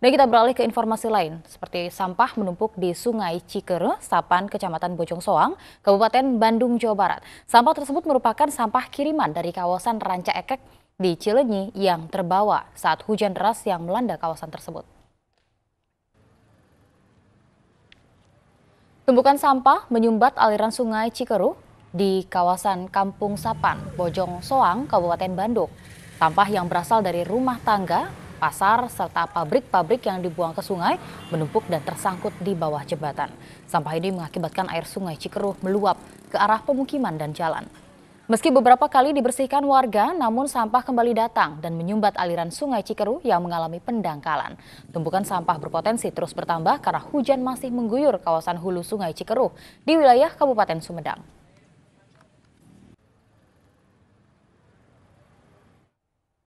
Dan kita beralih ke informasi lain, seperti sampah menumpuk di Sungai Cikere, Sapan, Kecamatan Bojong Soang, Kabupaten Bandung, Jawa Barat. Sampah tersebut merupakan sampah kiriman dari kawasan Ranca Ekek di Cilenyi yang terbawa saat hujan deras yang melanda kawasan tersebut. Tumpukan sampah menyumbat aliran sungai Cikeru di kawasan Kampung Sapan, Bojong Soang, Kabupaten Bandung. Sampah yang berasal dari rumah tangga, pasar, serta pabrik-pabrik yang dibuang ke sungai menumpuk dan tersangkut di bawah jembatan. Sampah ini mengakibatkan air sungai Cikeruh meluap ke arah pemukiman dan jalan. Meski beberapa kali dibersihkan warga, namun sampah kembali datang dan menyumbat aliran sungai Cikeru yang mengalami pendangkalan. Tumpukan sampah berpotensi terus bertambah karena hujan masih mengguyur kawasan hulu sungai Cikeru di wilayah Kabupaten Sumedang.